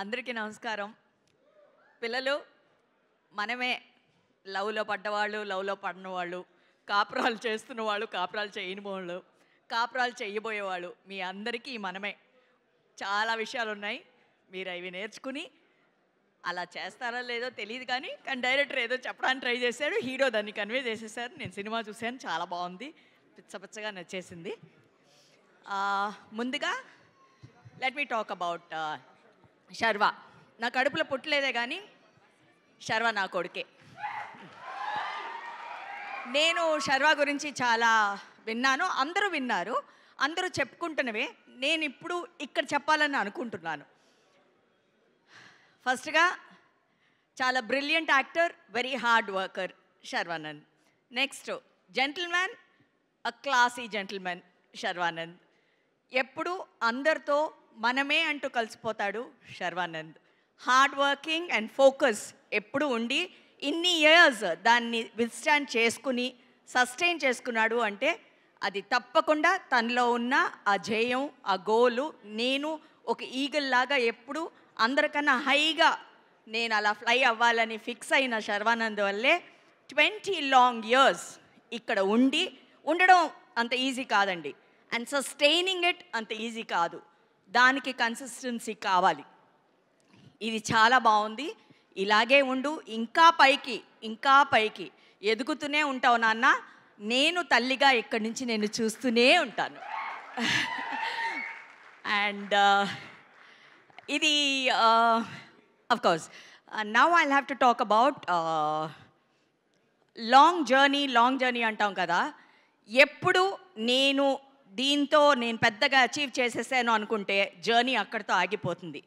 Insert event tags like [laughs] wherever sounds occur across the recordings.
అందరికీ నమస్కారం పిల్లలు మనమే లవ్లో పడ్డవాళ్ళు లవ్లో పడిన వాళ్ళు కాపురాలు చేస్తున్న వాళ్ళు కాపురాలు చేయని వాళ్ళు కాపురాలు చేయబోయేవాళ్ళు మీ అందరికీ మనమే చాలా విషయాలు ఉన్నాయి మీరు అవి నేర్చుకుని అలా చేస్తారో లేదో తెలియదు కానీ కానీ డైరెక్టర్ ఏదో చెప్పడానికి ట్రై చేశాడు హీరో దాన్ని కన్వే చేసేసారు నేను సినిమా చూశాను చాలా బాగుంది పిచ్చపచ్చగా నచ్చేసింది ముందుగా let me talk about Sharwa నా కడుపులో పుట్టలేదే కానీ శర్వ నా కొడుకే నేను శర్వ గురించి చాలా విన్నాను అందరూ విన్నారు అందరూ చెప్పుకుంటున్నవే నేను ఇప్పుడు ఇక్కడ చెప్పాలని అనుకుంటున్నాను ఫస్ట్గా చాలా brilliant actor very hard worker Sharwanand next gentlemen a classy gentlemen Sharwanand ఎప్పుడు అందరితో మనమే అంటూ కలిసిపోతాడు Sharwanand hard working and focus ఎప్పుడు ఉండి ఇన్ని ఇయర్స్ దాన్ని విత్స్టాండ్ చేసుకుని సస్టైన్ చేసుకున్నాడు అంటే అది తప్పకుండా తనలో ఉన్న ఆ జయం ఆ గోలు నేను ఒక ఈగల్ లాగా ఎప్పుడు అందరికన్నా హైగా నేను అలా ఫ్లై అవ్వాలని ఫిక్స్ అయిన శర్వానంద్ వల్లే ట్వంటీ లాంగ్ ఇయర్స్ ఇక్కడ ఉండి ఉండడం అంత ఈజీ కాదండి అండ్ సస్టైనింగ్ ఇట్ అంత ఈజీ కాదు దానికి కన్సిస్టెన్సీ కావాలి ఇది చాలా బాగుంది ఇలాగే ఉండు ఇంకా పైకి ఇంకా పైకి ఎదుగుతూనే ఉంటావు నాన్న నేను తల్లిగా ఇక్కడి నుంచి నేను చూస్తూనే ఉంటాను అండ్ uh, ఇది of course now I have to talk about long journey long journey అంటాం కదా ఎప్పుడు నేను దీంతో నేను పెద్దగా అచీవ్ చేసేసాను అనుకుంటే జర్నీ అక్కడితో ఆగిపోతుంది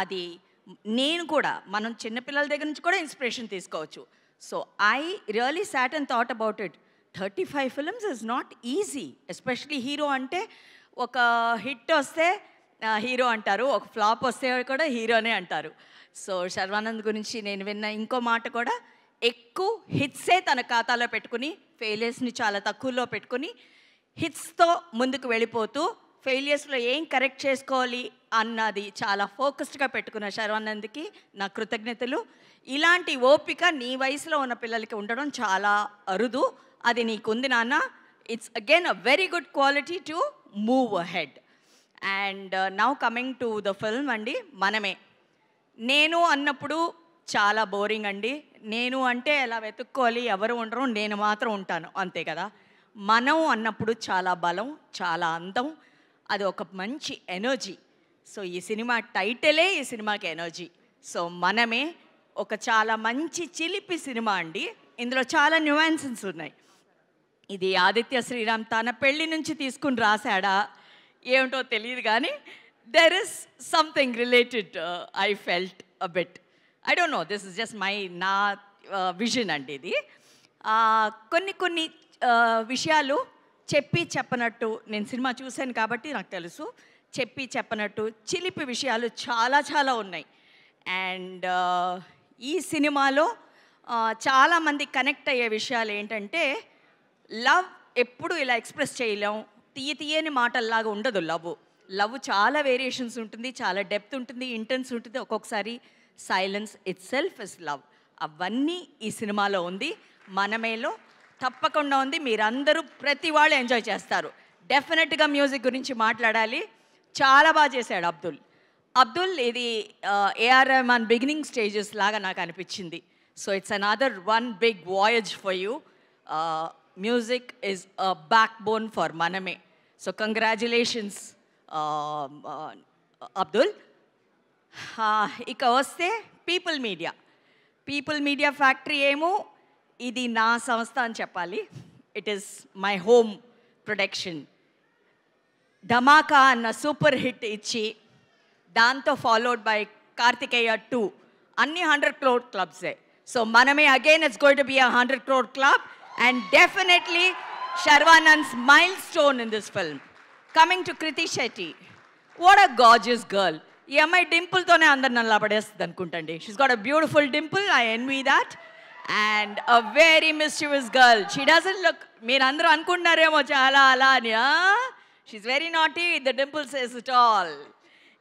అది నేను కూడా మనం చిన్నపిల్లల దగ్గర నుంచి కూడా ఇన్స్పిరేషన్ తీసుకోవచ్చు so I really sat and thought about it thirty five films is not easy especially hero అంటే ఒక హిట్ వస్తే హీరో అంటారు ఒక ఫ్లాప్ వస్తే కూడా హీరోనే అంటారు సో శర్వానంద్ గురించి నేను విన్న ఇంకో మాట కూడా ఎక్కువ హిట్సే తన ఖాతాలో పెట్టుకుని ఫెయిలియర్స్ని చాలా తక్కువలో పెట్టుకుని హిట్స్తో ముందుకు వెళ్ళిపోతూ ఫెయిలియర్స్లో ఏం కరెక్ట్ చేసుకోవాలి అన్నది చాలా ఫోకస్డ్గా పెట్టుకున్న శర్వానంద్కి నా కృతజ్ఞతలు ఇలాంటి ఓపిక నీ వయసులో ఉన్న పిల్లలకి ఉండడం చాలా అరుదు అది నీకుంది నాన్న it's again a very good quality to move head and now coming to the film అండి మనమే నేను అన్నప్పుడు చాలా బోరింగ్ అండి నేను అంటే ఎలా వెతుక్కోవాలి ఎవరు ఉండరు నేను మాత్రం ఉంటాను అంతే కదా మనం అన్నప్పుడు చాలా బలం చాలా అందం అది ఒక మంచి ఎనర్జీ సో ఈ సినిమా టైటిలే ఈ సినిమాకి ఎనర్జీ సో మనమే ఒక చాలా మంచి చిలిపి సినిమా అండి ఇందులో చాలా న్యూవాన్సన్స్ ఉన్నాయి ఇది ఆదిత్య శ్రీరామ్ తన పెళ్లి నుంచి తీసుకుని రాశాడా ఏమిటో తెలియదు కానీ there is something related I felt a bit I don't know this is just my నా విజన్ uh, అండి ఇది కొన్ని కొన్ని విషయాలు చెప్పి చెప్పనట్టు నేను సినిమా చూశాను కాబట్టి నాకు తెలుసు చెప్పి చెప్పనట్టు చిలిపి విషయాలు చాలా చాలా ఉన్నాయి అండ్ ఈ సినిమాలో చాలామంది కనెక్ట్ అయ్యే విషయాలు ఏంటంటే లవ్ ఎప్పుడు ఇలా ఎక్స్ప్రెస్ చేయలేం తీయ తీయని మాటల్లాగా ఉండదు లవ్ లవ్ చాలా వేరియేషన్స్ ఉంటుంది చాలా డెప్త్ ఉంటుంది ఇంటెన్స్ ఉంటుంది ఒక్కొక్కసారి silence itself is love అవన్నీ ఈ సినిమాలో ఉంది మనమేలో తప్పకుండా ఉంది మీరందరూ ప్రతి వాళ్ళు ఎంజాయ్ చేస్తారు డెఫినెట్గా మ్యూజిక్ గురించి మాట్లాడాలి చాలా బాగా చేశాడు అబ్దుల్ అబ్దుల్ ఇది ఏఆర్ రెహమాన్ బిగినింగ్ స్టేజెస్ లాగా నాకు అనిపించింది so it's another one big voyage for you music is a backbone for Manamey so congratulations Abdul ఇక వస్తే people media people media factory ఏమో ఇది నా సంస్థ అని చెప్పాలి it is my home production Dhamaka అన్న సూపర్ హిట్ ఇచ్చి దాంతో ఫాలోడ్ బై కార్తికేయ టూ అన్ని హండ్రెడ్ క్రోడ్ క్లబ్సే so Manamey again it's going to be a hundred crore club and definitely Sharwanand's mile stone in this film coming to Krithi Shetty what a gorgeous girl ఈ అమ్మాయి డింపుల్తోనే అందరు నన్ను పడేస్తుంది అనుకుంటండి she's got a beautiful dimple I me that and a very mischievous girl. She doesn't look. Meen She's very naughty. The dimples is tall,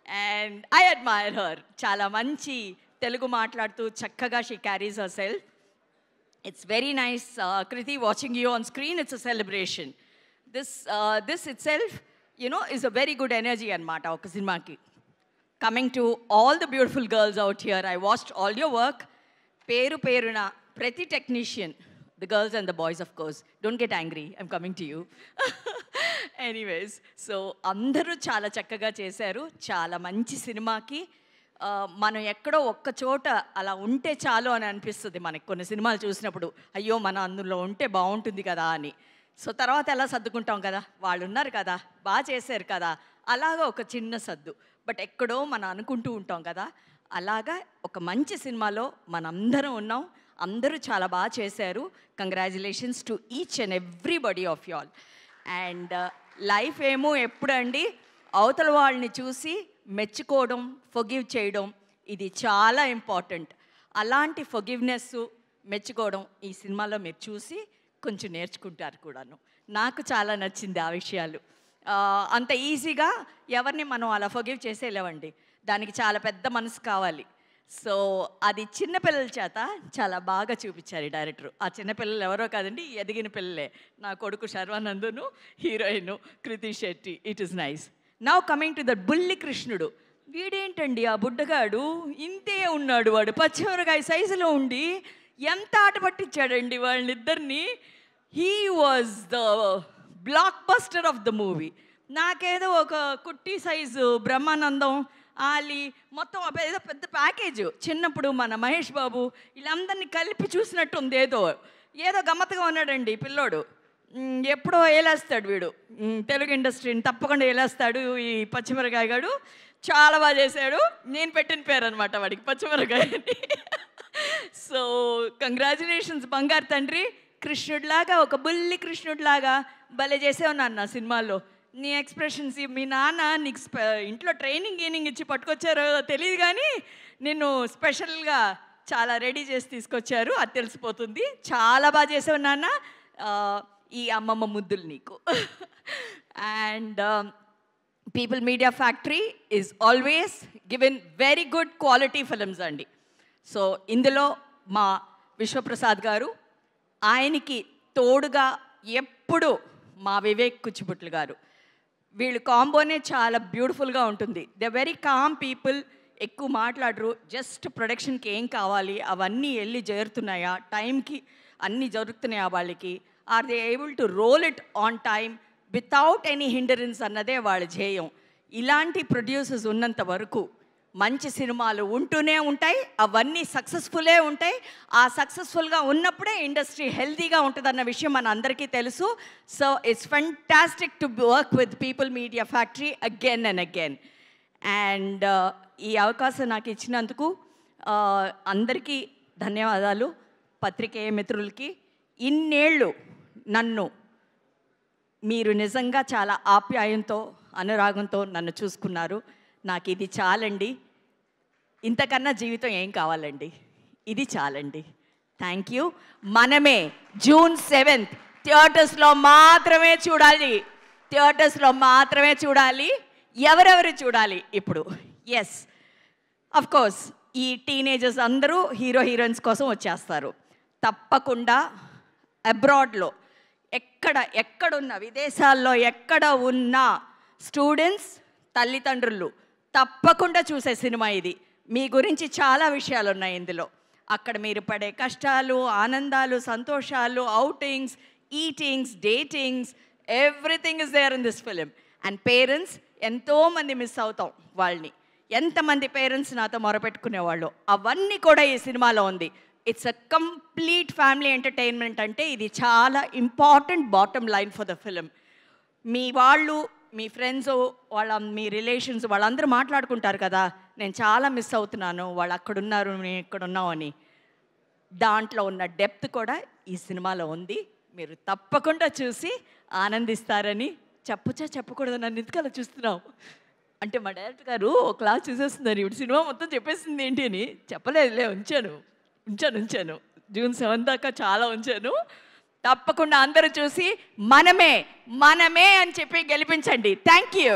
And I admire her. Chala manchi. Telugu matlatu. Chakkaga she carries herself. It's very nice, uh, Kriti, watching you on screen. It's a celebration. This, uh, this itself, you know, is a very good energy and mata. Coming to all the beautiful girls out here, I watched all your work. Peru na. ప్రతి technician the girls and the boys of course don't get angry I'm coming to you anyways so అందరూ చాలా చక్కగా చేశారు చాలా మంచి సినిమాకి మనం ఎక్కడో ఒక్క చోట అలా ఉంటే చాలు అని అనిపిస్తుంది మనకి కొన్ని సినిమాలు చూసినప్పుడు అయ్యో మనం అందులో ఉంటే బాగుంటుంది కదా అని సో తర్వాత ఎలా సర్దుకుంటాం కదా వాళ్ళు ఉన్నారు కదా బాగా చేశారు కదా అలాగా ఒక చిన్న సర్దు బట్ ఎక్కడో మనం అనుకుంటూ ఉంటాం కదా అలాగా ఒక మంచి సినిమాలో మనందరం ఉన్నాం అందరూ చాలా బాగా చేశారు congratulations to each and everybody of you all and life ఏమో ఎప్పుడండి అవతల వాళ్ళని చూసి మెచ్చుకోవడం ఫొగివ్ చేయడం ఇది చాలా ఇంపార్టెంట్ అలాంటి ఫొగివ్నెస్ మెచ్చుకోవడం ఈ సినిమాలో మీరు చూసి కొంచెం నేర్చుకుంటారు కూడాను నాకు చాలా నచ్చింది ఆ విషయాలు అంత ఈజీగా ఎవరిని మనం అలా ఫొగివ్ చేసేలేవండి దానికి చాలా పెద్ద మనసు కావాలి సో అది చిన్నపిల్లల చేత చాలా బాగా చూపించారు డైరెక్టర్ ఆ చిన్నపిల్లలు ఎవరో కాదండి ఎదిగిన పిల్లలే నా కొడుకు శర్వానందును heroine Krithi Shetty it is nice now coming to the బుల్లి కృష్ణుడు వీడేంటండి ఆ బుడ్డగాడు ఇంతే ఉన్నాడు వాడు పచ్చిమిరకాయ సైజులో ఉండి ఎంత ఆట పట్టించాడండి వాళ్ళిద్దరిని he was the blockbuster of the movie నాకేదో ఒక కుట్టి సైజు బ్రహ్మానందం ఆలి మొత్తం ఏదో పెద్ద ప్యాకేజ్ చిన్నప్పుడు మన మహేష్ బాబు వీళ్ళందరినీ కలిపి చూసినట్టుంది ఏదో ఏదో గమ్మత్తుగా ఉన్నాడండి పిల్లోడు ఎప్పుడో ఏలేస్తాడు వీడు తెలుగు ఇండస్ట్రీని తప్పకుండా ఏలేస్తాడు ఈ పచ్చిమిరకాయ గడు చాలా బాగా చేశాడు నేను పెట్టిన పేరు అనమాట వాడికి పచ్చిమిరకాయని [laughs] సో కంగ్రాచులేషన్స్ బంగారు తండ్రి కృష్ణుడిలాగా ఒక బుల్లి కృష్ణుడిలాగా భలే ఉన్నాను నా సినిమాల్లో నీ ఎక్స్ప్రెషన్స్ మీ నాన్న నీకు ఇంట్లో ట్రైనింగ్ గీనింగ్ ఇచ్చి పట్టుకొచ్చారో తెలియదు కానీ నిన్ను స్పెషల్గా చాలా రెడీ చేసి తీసుకొచ్చారు అది తెలిసిపోతుంది చాలా బాగా చేసావు నాన్న ఈ అమ్మమ్మ ముద్దులు నీకు and people media factory is always given very good quality films అండి సో ఇందులో మా విశ్వప్రసాద్ గారు ఆయనకి తోడుగా ఎప్పుడు మా వివేక్ కుచ్చిబుట్లు గారు వీళ్ళు కాంబోనే చాలా బ్యూటిఫుల్గా ఉంటుంది ద వెరీ కామ్ పీపుల్ ఎక్కువ మాట్లాడరు జస్ట్ ప్రొడక్షన్కి ఏం కావాలి అవన్నీ వెళ్ళి చేరుతున్నాయా టైంకి అన్నీ జరుగుతున్నాయా వాళ్ళకి are they able to roll it on time without any hindrance అన్నదే వాళ్ళ ధ్యేయం ఇలాంటి ప్రొడ్యూసర్స్ ఉన్నంత వరకు మంచి సినిమాలు ఉంటూనే ఉంటాయి అవన్నీ సక్సెస్ఫులే ఉంటాయి ఆ సక్సెస్ఫుల్గా ఉన్నప్పుడే ఇండస్ట్రీ హెల్దీగా ఉంటుందన్న విషయం మన అందరికీ తెలుసు so it's fantastic to work with people media factory again and again and ఈ అవకాశం నాకు ఇచ్చినందుకు అందరికీ ధన్యవాదాలు పత్రికేయ మిత్రులకి ఇన్నేళ్ళు నన్ను మీరు నిజంగా చాలా ఆప్యాయంతో అనురాగంతో నన్ను చూసుకున్నారు నాకు ఇది చాలండి ఇంతకన్నా జీవితం ఏం కావాలండి ఇది చాలండి thank you Manamey June seventh థియేటర్స్లో మాత్రమే చూడాలి థియేటర్స్లో మాత్రమే చూడాలి ఎవరెవరు చూడాలి ఇప్పుడు ఎస్ కోర్స్ ఈ టీనేజర్స్ అందరూ హీరో హీరోయిన్స్ కోసం వచ్చేస్తారు తప్పకుండా అబ్రాడ్లో ఎక్కడ ఎక్కడున్న విదేశాల్లో ఎక్కడ ఉన్న స్టూడెంట్స్ తల్లిదండ్రులు తప్పకుండా చూసే సినిమా ఇది మీ గురించి చాలా విషయాలు ఉన్నాయి ఇందులో అక్కడ మీరు పడే కష్టాలు ఆనందాలు సంతోషాలు outings eatings datings everything is there in this film and parents ఎంతోమంది మిస్ అవుతాం వాళ్ళని ఎంతమంది పేరెంట్స్ నాతో మొరపెట్టుకునేవాళ్ళు అవన్నీ కూడా ఈ సినిమాలో ఉంది it's a complete family entertainment అంటే ఇది చాలా important bottom line for the film మీ వాళ్ళు మీ ఫ్రెండ్స్ వాళ్ళ మీ రిలేషన్స్ వాళ్ళందరూ మాట్లాడుకుంటారు కదా నేను చాలా మిస్ అవుతున్నాను వాళ్ళు అక్కడున్నారు నేను ఉన్నావు అని దాంట్లో ఉన్న డెప్త్ కూడా ఈ సినిమాలో ఉంది మీరు తప్పకుండా చూసి ఆనందిస్తారని చెప్పచ్చా చెప్పకూడదు నన్ను ఎందుకలా చూస్తున్నావు అంటే మా డైరెక్టర్ గారు ఒక క్లాస్ చూసేస్తున్నారు ఇప్పుడు సినిమా మొత్తం చెప్పేసింది ఏంటి అని చెప్పలేదులే ఉంచాను ఉంచాను ఉంచాను జూన్ సెవెన్ దాకా చాలా ఉంచాను తప్పకుండా అందరూ చూసి మనమే మనమే అని చెప్పి గెలిపించండి థ్యాంక్ యూ